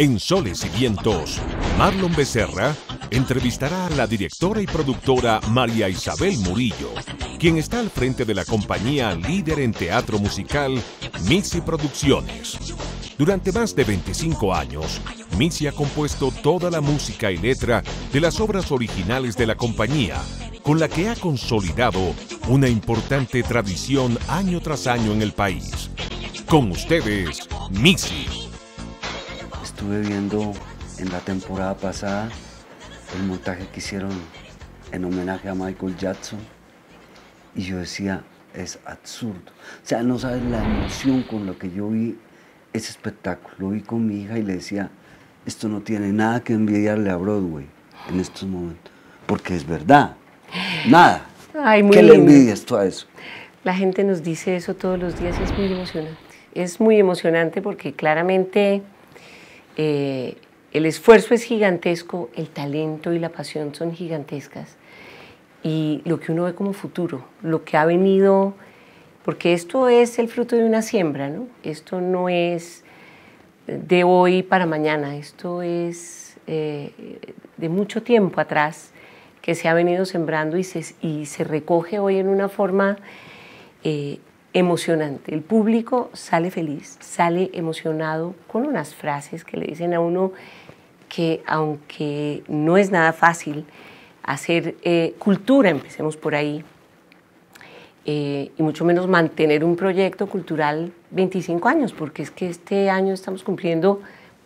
En Soles y Vientos, Marlon Becerra entrevistará a la directora y productora María Isabel Murillo, quien está al frente de la compañía líder en teatro musical Mixi Producciones. Durante más de 25 años, Mixi ha compuesto toda la música y letra de las obras originales de la compañía, con la que ha consolidado una importante tradición año tras año en el país. Con ustedes, Mixi estuve viendo en la temporada pasada el montaje que hicieron en homenaje a Michael Jackson y yo decía, es absurdo. O sea, no sabes la emoción con la que yo vi ese espectáculo. Lo vi con mi hija y le decía, esto no tiene nada que envidiarle a Broadway en estos momentos, porque es verdad. Nada. Ay, muy ¿Qué le envidias tú a eso? La gente nos dice eso todos los días y es muy emocionante. Es muy emocionante porque claramente eh, el esfuerzo es gigantesco, el talento y la pasión son gigantescas. Y lo que uno ve como futuro, lo que ha venido, porque esto es el fruto de una siembra, ¿no? Esto no es de hoy para mañana, esto es eh, de mucho tiempo atrás que se ha venido sembrando y se, recoge hoy en una forma eh, emocionante. El público sale feliz, sale emocionado con unas frases que le dicen a uno que aunque no es nada fácil hacer eh, cultura, empecemos por ahí, eh, y mucho menos mantener un proyecto cultural 25 años, porque es que este año estamos cumpliendo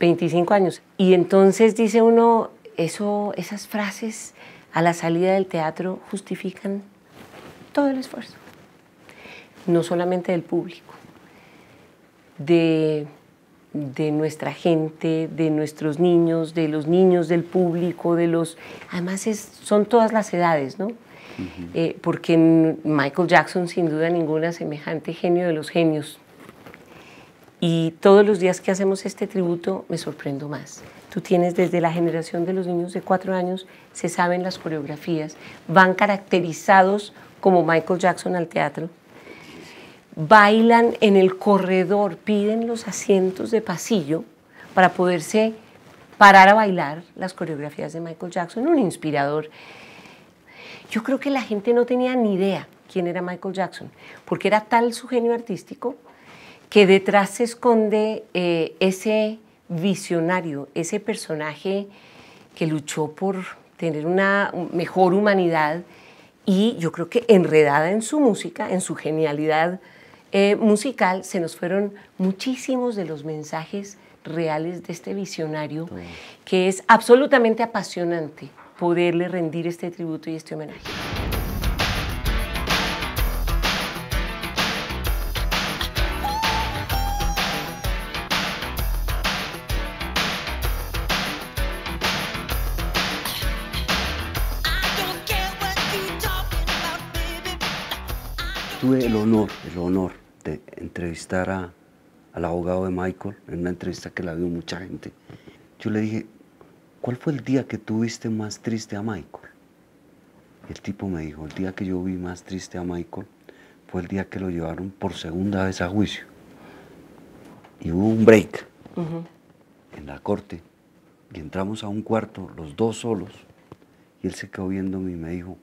25 años. Y entonces dice uno, eso, esas frases a la salida del teatro justifican todo el esfuerzo no solamente del público, de, nuestra gente, de nuestros niños, de los niños del público, de los... Además es, son todas las edades, ¿no? Eh, porque Michael Jackson, sin duda ninguna, semejante genio de los genios. Y todos los días que hacemos este tributo me sorprendo más. Tú tienes desde la generación de los niños de cuatro años, se saben las coreografías, van caracterizados como Michael Jackson al teatro bailan en el corredor, piden los asientos de pasillo para poderse parar a bailar las coreografías de Michael Jackson, un inspirador. Yo creo que la gente no tenía ni idea quién era Michael Jackson, porque era tal su genio artístico que detrás se esconde eh, ese visionario, ese personaje que luchó por tener una mejor humanidad y yo creo que enredada en su música, en su genialidad eh, musical se nos fueron muchísimos de los mensajes reales de este visionario, que es absolutamente apasionante poderle rendir este tributo y este homenaje. tuve el honor, el honor de entrevistar al abogado de Michael en una entrevista que la vio mucha gente. Yo le dije, ¿cuál fue el día que tuviste más triste a Michael? El tipo me dijo, el día que yo vi más triste a Michael fue el día que lo llevaron por segunda vez a juicio. Y hubo un break en la corte y entramos a un cuarto, los dos solos, y él se quedó viéndome y me dijo,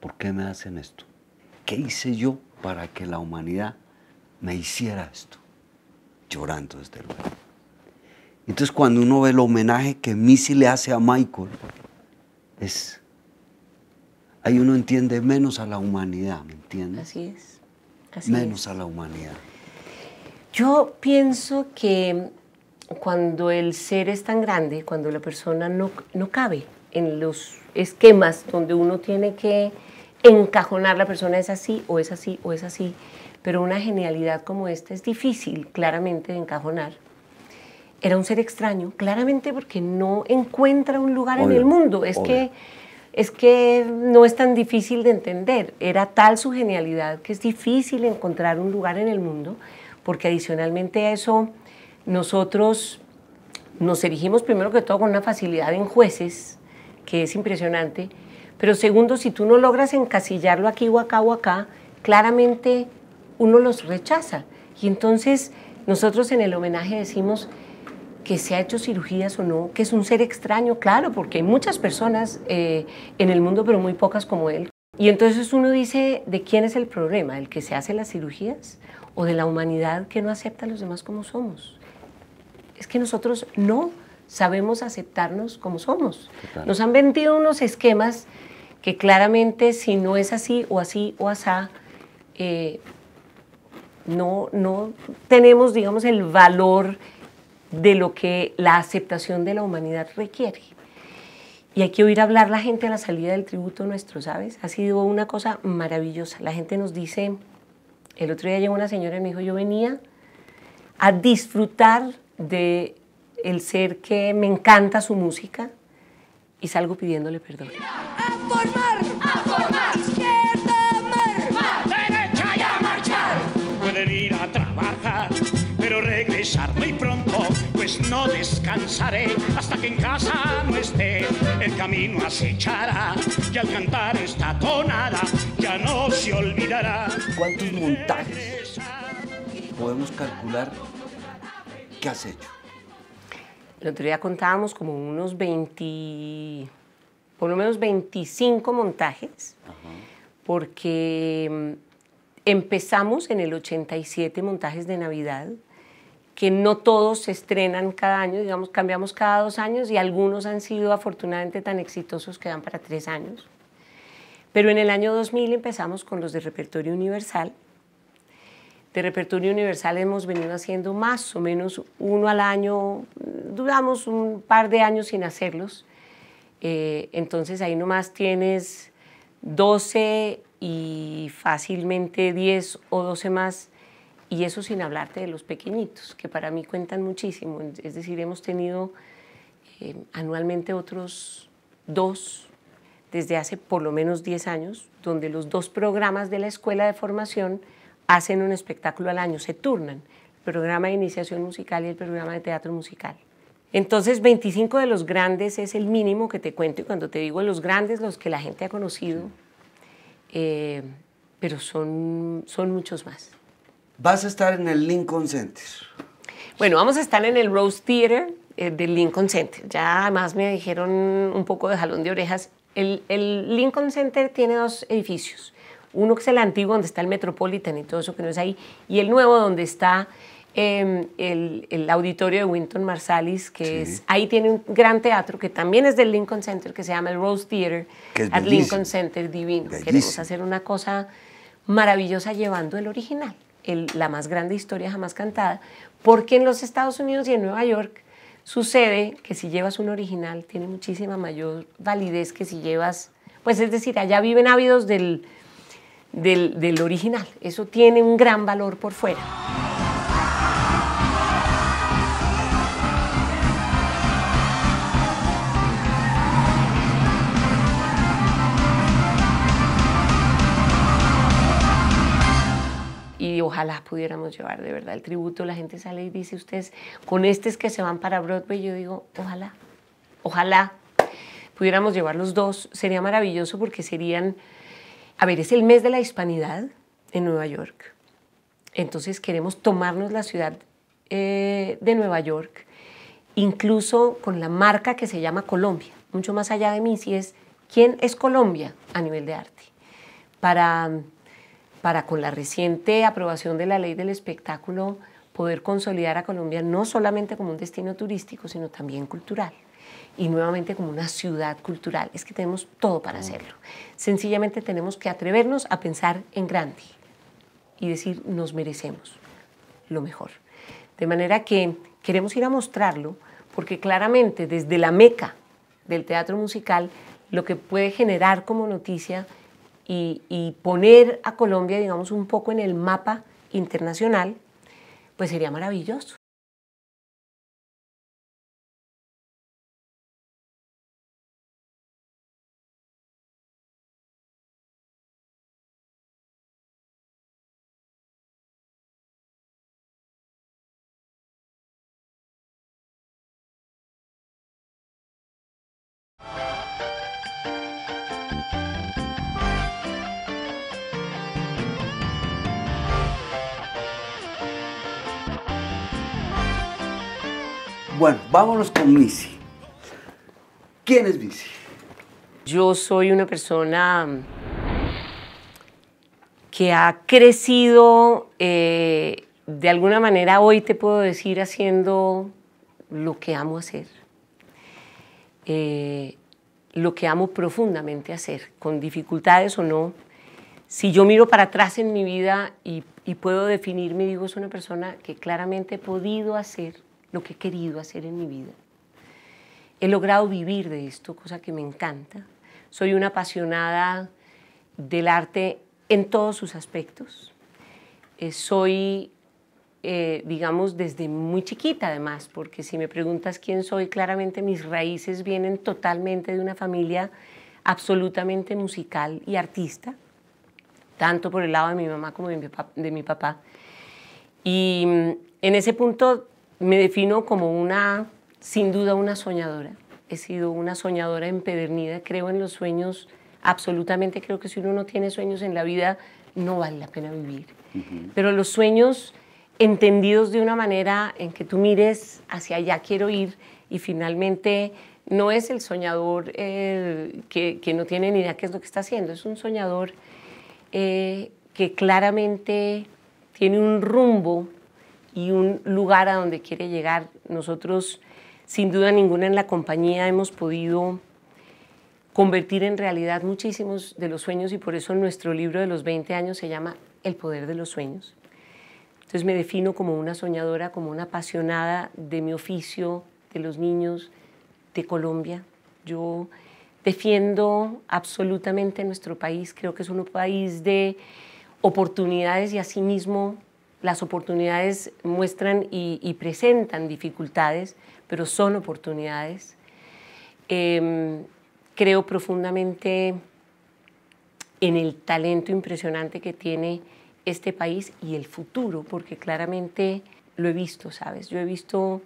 ¿por qué me hacen esto? ¿qué hice yo para que la humanidad me hiciera esto? Llorando desde luego. Entonces cuando uno ve el homenaje que Missy le hace a Michael, es ahí uno entiende menos a la humanidad, ¿me entiendes? Así es. menos a la humanidad. Yo pienso que cuando el ser es tan grande, cuando la persona no cabe en los esquemas donde uno tiene que encajonar la persona es así o es así o es así, pero una genialidad como esta es difícil claramente encajonar. Era un ser extraño, claramente porque no encuentra un lugar en el mundo. Es que, es que no es tan difícil de entender. Era tal su genialidad que es difícil encontrar un lugar en el mundo, porque adicionalmente a eso nosotros nos erigimos primero que todo con una facilidad en jueces, que es impresionante, pero segundo, si tú no logras encasillarlo aquí o acá o acá, claramente uno los rechaza. Y entonces nosotros en el homenaje decimos que se ha hecho cirugías o no, que es un ser extraño, claro, porque hay muchas personas eh, en el mundo, pero muy pocas como él. Y entonces uno dice, ¿de quién es el problema? ¿El que se hace las cirugías o de la humanidad que no acepta a los demás como somos? Es que nosotros no sabemos aceptarnos como somos. Nos han vendido unos esquemas que claramente si no es así o así o asá, eh, no, no tenemos, digamos, el valor de lo que la aceptación de la humanidad requiere. Y hay que oír hablar la gente a la salida del tributo nuestro, ¿sabes? Ha sido una cosa maravillosa. La gente nos dice, el otro día llegó una señora y me dijo, yo venía a disfrutar de el ser que me encanta su música, y salgo pidiéndole perdón. ¡A formar! ¡A formar! ¡Izquierda mar! ¡Derecha y a marchar! Pueden ir a trabajar, pero regresar muy pronto, pues no descansaré hasta que en casa no esté. El camino acechará y al cantar esta tonada ya no se olvidará. ¿Cuántos montajes podemos calcular qué has hecho? El otro día contábamos como unos 20, por lo menos 25 montajes, porque mm, empezamos en el 87 montajes de Navidad, que no todos se estrenan cada año, digamos, cambiamos cada dos años y algunos han sido afortunadamente tan exitosos que dan para tres años. Pero en el año 2000 empezamos con los de repertorio universal, de repertorio universal hemos venido haciendo más o menos uno al año, duramos un par de años sin hacerlos. Eh, entonces ahí nomás tienes 12 y fácilmente 10 o 12 más, y eso sin hablarte de los pequeñitos, que para mí cuentan muchísimo. Es decir, hemos tenido eh, anualmente otros dos desde hace por lo menos 10 años, donde los dos programas de la escuela de formación hacen un espectáculo al año, se turnan, el programa de iniciación musical y el programa de teatro musical. Entonces, 25 de los grandes es el mínimo que te cuento y cuando te digo los grandes, los que la gente ha conocido, eh, pero son, son muchos más. Vas a estar en el Lincoln Center. Bueno, vamos a estar en el Rose Theater eh, del Lincoln Center. Ya además me dijeron un poco de jalón de orejas. el Lincoln Center tiene dos edificios uno que es el antiguo donde está el Metropolitan y todo eso que no es ahí, y el nuevo donde está em, el, auditorio de Winton Marsalis, que es, ahí tiene un gran teatro que también es del Lincoln Center, que se llama el Rose Theater, al Lincoln Center Divino. Queremos hacer una cosa maravillosa llevando el original, la más grande historia jamás cantada, porque en los Estados Unidos y en Nueva York sucede que si llevas un original tiene muchísima mayor validez que si llevas, pues es decir, allá viven ávidos del del, original. Eso tiene un gran valor por fuera. Y ojalá pudiéramos llevar de verdad el tributo. La gente sale y dice, ustedes, con estos que se van para Broadway, yo digo, ojalá, ojalá pudiéramos llevar los dos. Sería maravilloso porque serían a ver, es el mes de la hispanidad en Nueva York. Entonces queremos tomarnos la ciudad eh, de Nueva York, incluso con la marca que se llama Colombia. Mucho más allá de mí, si es quién es Colombia a nivel de arte. Para, para con la reciente aprobación de la ley del espectáculo, poder consolidar a Colombia no solamente como un destino turístico, sino también cultural y nuevamente como una ciudad cultural. Es que tenemos todo para mm. hacerlo. Sencillamente tenemos que atrevernos a pensar en grande y decir, nos merecemos lo mejor. De manera que queremos ir a mostrarlo porque claramente desde la meca del teatro musical, lo que puede generar como noticia y, poner a Colombia, digamos, un poco en el mapa internacional, pues sería maravilloso. Bueno, vámonos con Missy. ¿Quién es Missy? Yo soy una persona que ha crecido, eh, de alguna manera hoy te puedo decir, haciendo lo que amo hacer. Eh, lo que amo profundamente hacer, con dificultades o no. Si yo miro para atrás en mi vida y, y puedo definirme, digo, es una persona que claramente he podido hacer que he querido hacer en mi vida. He logrado vivir de esto, cosa que me encanta. Soy una apasionada del arte en todos sus aspectos. Eh, soy, eh, digamos, desde muy chiquita además, porque si me preguntas quién soy, claramente mis raíces vienen totalmente de una familia absolutamente musical y artista, tanto por el lado de mi mamá como De mi papá. Y mm, en ese punto me defino como una, sin duda, una soñadora. He sido una soñadora empedernida, creo en los sueños, absolutamente creo que si uno no tiene sueños en la vida, no vale la pena vivir. Pero los sueños entendidos de una manera en que tú mires hacia allá quiero ir y finalmente no es el soñador que, no tiene ni idea qué es lo que está haciendo, es un soñador eh, que claramente tiene un rumbo y un lugar a donde quiere llegar. Nosotros, sin duda ninguna, en la compañía hemos podido convertir en realidad muchísimos de los sueños y por eso nuestro libro de los 20 años se llama El poder de los sueños. Entonces me defino como una soñadora, como una apasionada de mi oficio, de los niños, de Colombia. Yo defiendo absolutamente nuestro país, creo que es un país de oportunidades y asimismo las oportunidades muestran y, presentan dificultades, pero son oportunidades. Em, creo profundamente en el talento impresionante que tiene este país y el futuro, porque claramente lo he visto, ¿sabes? Yo he visto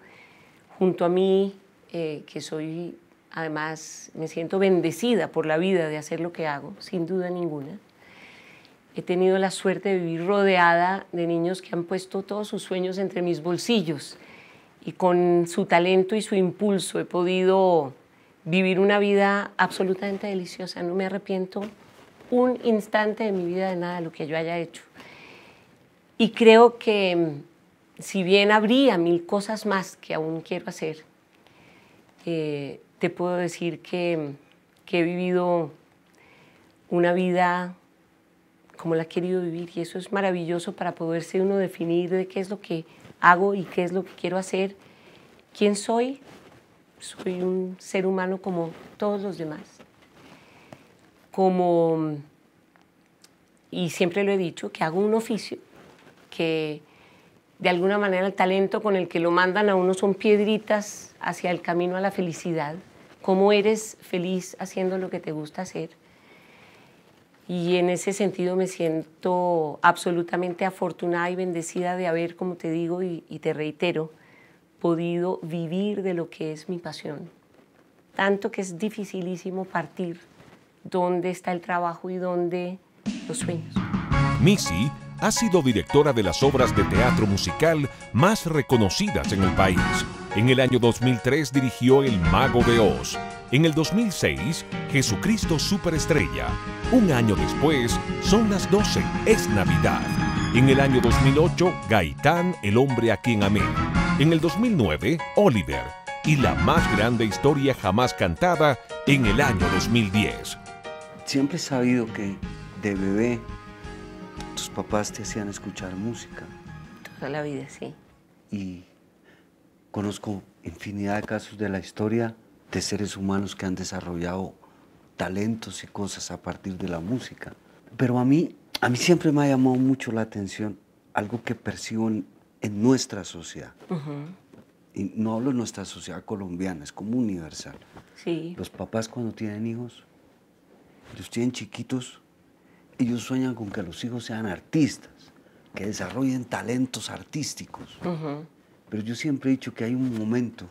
junto a mí, eh, que soy, además, me siento bendecida por la vida de hacer lo que hago, sin duda ninguna he tenido la suerte de vivir rodeada de niños que han puesto todos sus sueños entre mis bolsillos y con su talento y su impulso he podido vivir una vida absolutamente deliciosa. No me arrepiento un instante de mi vida de nada de lo que yo haya hecho. Y creo que mm, si bien habría mil cosas más que aún quiero hacer, eh, te puedo decir mm, que he vivido una vida cómo la ha querido vivir y eso es maravilloso para poderse uno definir de qué es lo que hago y qué es lo que quiero hacer. ¿Quién soy? Soy un ser humano como todos los demás. Como, y siempre lo he dicho, que hago un oficio que de alguna manera el talento con el que lo mandan a uno son piedritas hacia el camino a la felicidad. ¿Cómo eres feliz haciendo lo que te gusta hacer? y en ese sentido me siento absolutamente afortunada y bendecida de haber, como te digo y, te reitero, podido vivir de lo que es mi pasión. Tanto que es dificilísimo partir donde está el trabajo y dónde los sueños. Missy ha sido directora de las obras de teatro musical más reconocidas en el país. En el año 2003 dirigió El Mago de Oz, en el 2006, Jesucristo Superestrella. Un año después, Son las 12, es Navidad. En el año 2008, Gaitán, el hombre a quien amé. En el 2009, Oliver. Y la más grande historia jamás cantada en el año 2010. Siempre he sabido que de bebé tus papás te hacían escuchar música. Toda la vida, sí. Y conozco infinidad de casos de la historia de seres humanos que han desarrollado talentos y cosas a partir de la música. Pero a mí, a mí siempre me ha llamado mucho la atención algo que percibo en, nuestra sociedad. Y no hablo de nuestra sociedad colombiana, es como universal. Sí. Los papás cuando tienen hijos, los tienen chiquitos, ellos sueñan con que los hijos sean artistas, que desarrollen talentos artísticos. Pero yo siempre he dicho que hay un momento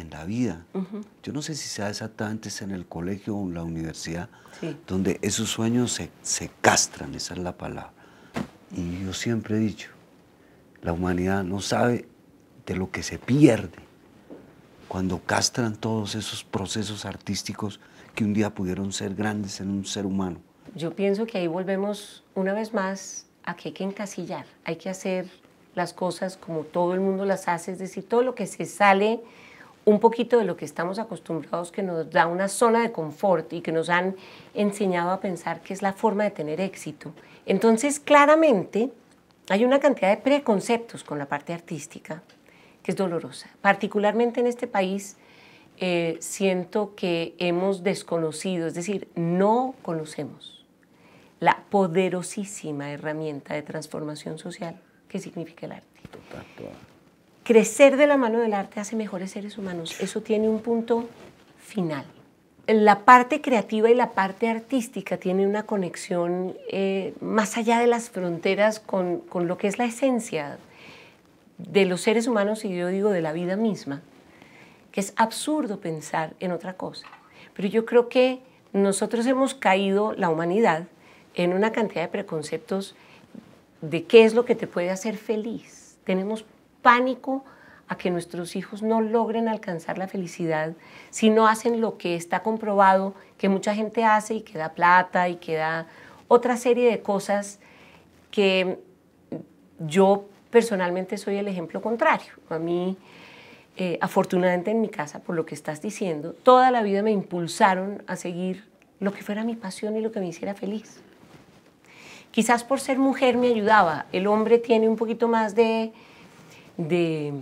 en la vida. Yo no sé si sea exactamente en el colegio o en la universidad, donde esos sueños se, se, castran, esa es la palabra. Y yo siempre he dicho, la humanidad no sabe de lo que se pierde cuando castran todos esos procesos artísticos que un día pudieron ser grandes en un ser humano. Yo pienso que ahí volvemos una vez más a que hay que encasillar, hay que hacer las cosas como todo el mundo las hace, es decir, todo lo que se sale un poquito de lo que estamos acostumbrados, que nos da una zona de confort y que nos han enseñado a pensar que es la forma de tener éxito. Entonces, claramente, hay una cantidad de preconceptos con la parte artística que es dolorosa. Particularmente en este país, eh, siento que hemos desconocido, es decir, no conocemos la poderosísima herramienta de transformación social que significa el arte. Total, crecer de la mano del arte hace mejores seres humanos. Eso tiene un punto final. La parte creativa y la parte artística tienen una conexión eh, más allá de las fronteras con, con lo que es la esencia de los seres humanos y yo digo de la vida misma, que es absurdo pensar en otra cosa. Pero yo creo que nosotros hemos caído, la humanidad, en una cantidad de preconceptos de qué es lo que te puede hacer feliz. Tenemos pánico a que nuestros hijos no logren alcanzar la felicidad si no hacen lo que está comprobado que mucha gente hace y que da plata y que da otra serie de cosas que yo personalmente soy el ejemplo contrario. A mí, eh, afortunadamente en mi casa, por lo que estás diciendo, toda la vida me impulsaron a seguir lo que fuera mi pasión y lo que me hiciera feliz. Quizás por ser mujer me ayudaba. El hombre tiene un poquito más de de,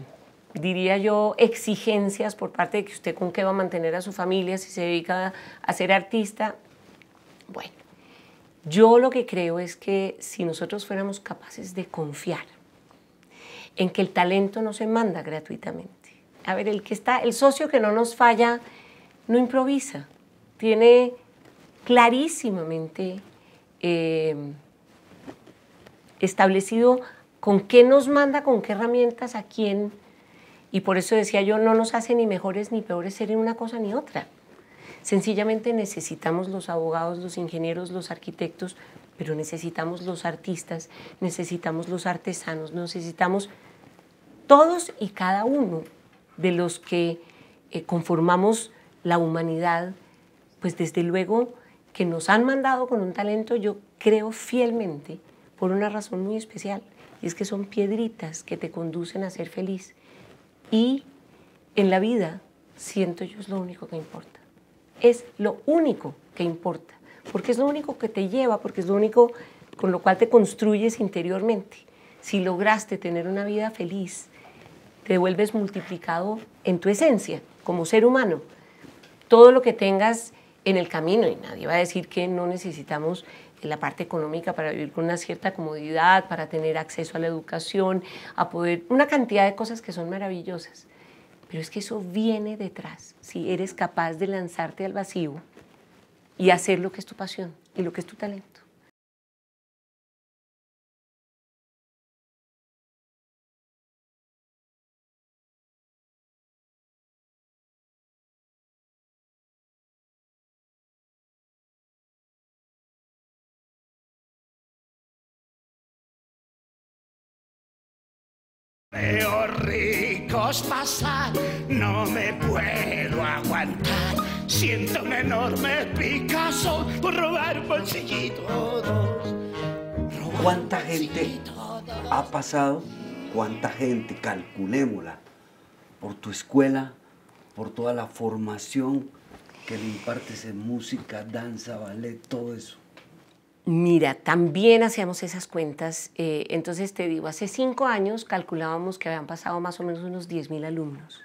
diría yo, exigencias por parte de que usted con qué va a mantener a su familia si se dedica a ser artista. Bueno, yo lo que creo es que si nosotros fuéramos capaces de confiar en que el talento no se manda gratuitamente. A ver, el que está, el socio que no nos falla, no improvisa. Tiene clarísimamente eh, establecido con qué nos manda, con qué herramientas, a quién. Y por eso decía yo, no nos hace ni mejores ni peores ser en una cosa ni otra. Sencillamente necesitamos los abogados, los ingenieros, los arquitectos, pero necesitamos los artistas, necesitamos los artesanos, necesitamos todos y cada uno de los que eh, conformamos la humanidad, pues desde luego que nos han mandado con un talento, yo creo fielmente, por una razón muy especial. Y es que son piedritas que te conducen a ser feliz. Y en la vida, siento yo, es lo único que importa. Es lo único que importa. Porque es lo único que te lleva, porque es lo único con lo cual te construyes interiormente. Si lograste tener una vida feliz, te vuelves multiplicado en tu esencia, como ser humano. Todo lo que tengas en el camino, y nadie va a decir que no necesitamos la parte económica para vivir con una cierta comodidad, para tener acceso a la educación, a poder, una cantidad de cosas que son maravillosas. Pero es que eso viene detrás, si eres capaz de lanzarte al vacío y hacer lo que es tu pasión y lo que es tu talento. ricos pasar, no me puedo aguantar. Siento un enorme Picasso por robar bolsillito ¿Cuánta gente ha pasado? ¿Cuánta gente, calculémosla, por tu escuela, por toda la formación que le impartes en música, danza, ballet, todo eso? Mira, también hacíamos esas cuentas. Eh, entonces te digo, hace cinco años calculábamos que habían pasado más o menos unos 10.000 alumnos.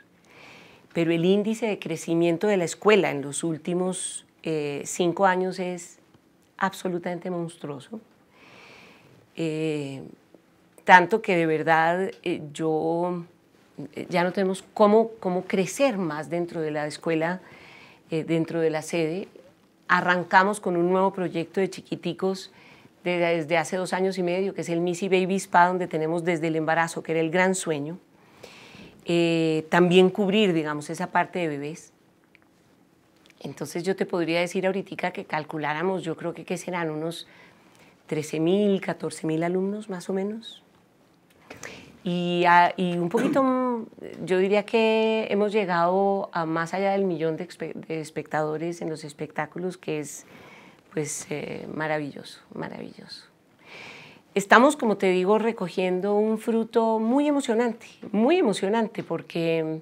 Pero el índice de crecimiento de la escuela en los últimos eh, cinco años es absolutamente monstruoso. Eh, tanto que de verdad yo ya no tenemos cómo, cómo crecer más dentro de la escuela, dentro de la sede arrancamos con un nuevo proyecto de chiquiticos desde hace dos años y medio, que es el Missy Baby Spa, donde tenemos desde el embarazo, que era el gran sueño, eh, también cubrir, digamos, esa parte de bebés. Entonces yo te podría decir ahorita que calculáramos, yo creo que, que serán unos 13.000, 14.000 alumnos más o menos. Y, un poquito, mm, yo diría que hemos llegado a más allá del millón de, espectadores en los espectáculos, que es pues eh, maravilloso, maravilloso. Estamos, como te digo, recogiendo un fruto muy emocionante, muy emocionante, porque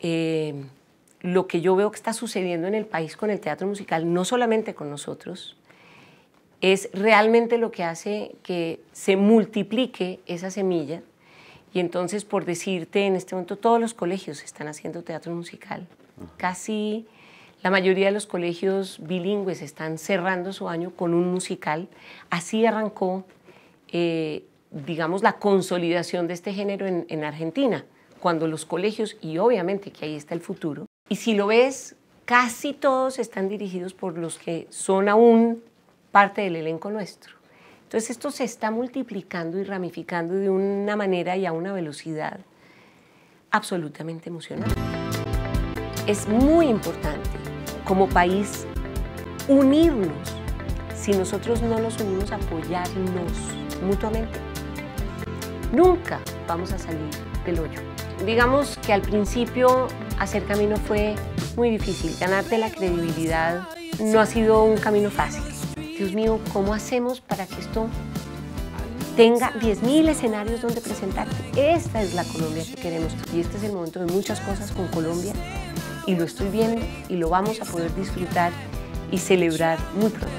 eh, lo que yo veo que está sucediendo en el país con el teatro musical, no solamente con nosotros, es realmente lo que hace que se multiplique esa semilla. Y entonces, por decirte, en este momento todos los colegios están haciendo teatro musical. Casi la mayoría de los colegios bilingües están cerrando su año con un musical. Así arrancó, eh, digamos, la consolidación de este género en, en Argentina, cuando los colegios, y obviamente que ahí está el futuro, y si lo ves, casi todos están dirigidos por los que son aún parte del elenco nuestro. Entonces esto se está multiplicando y ramificando de una manera y a una velocidad absolutamente emocionante. Es muy importante como país unirnos. Si nosotros no nos unimos, apoyarnos mutuamente. Nunca vamos a salir del hoyo. Digamos que al principio hacer camino fue muy difícil. Ganarte la credibilidad no ha sido un camino fácil. Dios mío, ¿cómo hacemos para que esto tenga 10.000 escenarios donde presentar? Esta es la Colombia que queremos y este es el momento de muchas cosas con Colombia y lo estoy viendo y lo vamos a poder disfrutar y celebrar muy pronto.